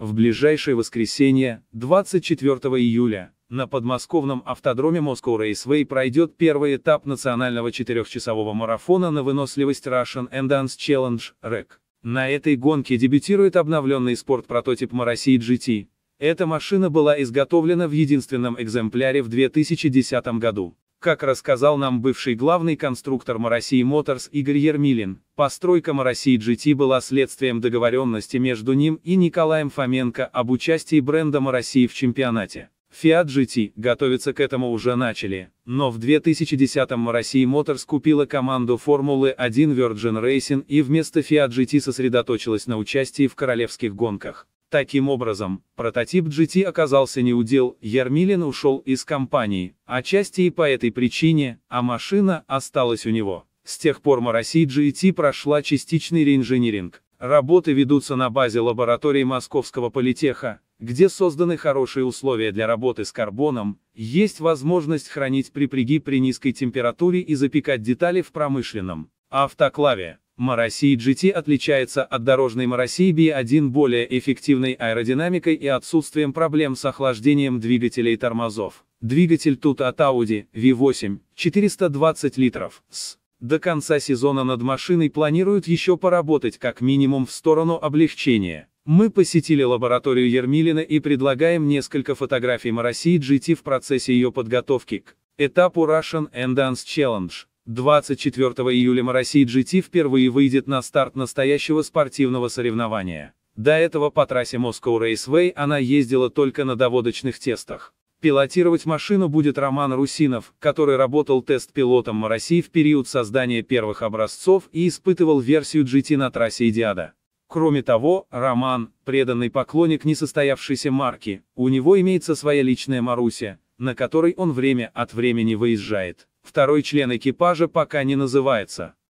В ближайшее воскресенье, 24 июля, на подмосковном автодроме Moscow Raceway пройдет первый этап национального четырехчасового марафона на выносливость Russian Endurance Challenge, REC. На этой гонке дебютирует обновленный спорт-прототип Мороси GT. Эта машина была изготовлена в единственном экземпляре в 2010 году. Как рассказал нам бывший главный конструктор Мороссии Моторс Игорь Ермилин, постройка Мороссии GT была следствием договоренности между ним и Николаем Фоменко об участии бренда Мороссии в чемпионате. Fiat GT готовиться к этому уже начали, но в 2010-м России Motors купила команду Формулы-1 Virgin Racing и вместо Fiat GT сосредоточилась на участии в королевских гонках. Таким образом, прототип GT оказался не удел, Ярмилин ушел из компании, отчасти а и по этой причине, а машина осталась у него. С тех пор Мороси GT прошла частичный реинжиниринг. Работы ведутся на базе лаборатории Московского политеха, где созданы хорошие условия для работы с карбоном, есть возможность хранить припряги при низкой температуре и запекать детали в промышленном автоклаве. Моросей GT отличается от дорожной Моросей B1 более эффективной аэродинамикой и отсутствием проблем с охлаждением двигателей и тормозов. Двигатель тут от Audi V8 420 литров с. До конца сезона над машиной планируют еще поработать как минимум в сторону облегчения. Мы посетили лабораторию Ермилина и предлагаем несколько фотографий Моросей GT в процессе ее подготовки к этапу Russian Endurance Challenge. 24 июля Моросей GT впервые выйдет на старт настоящего спортивного соревнования. До этого по трассе Moscow Raceway она ездила только на доводочных тестах. Пилотировать машину будет Роман Русинов, который работал тест-пилотом Моросей в период создания первых образцов и испытывал версию GT на трассе Идиада. Кроме того, Роман – преданный поклонник несостоявшейся марки, у него имеется своя личная Маруся, на которой он время от времени выезжает. Второй член экипажа пока не называется.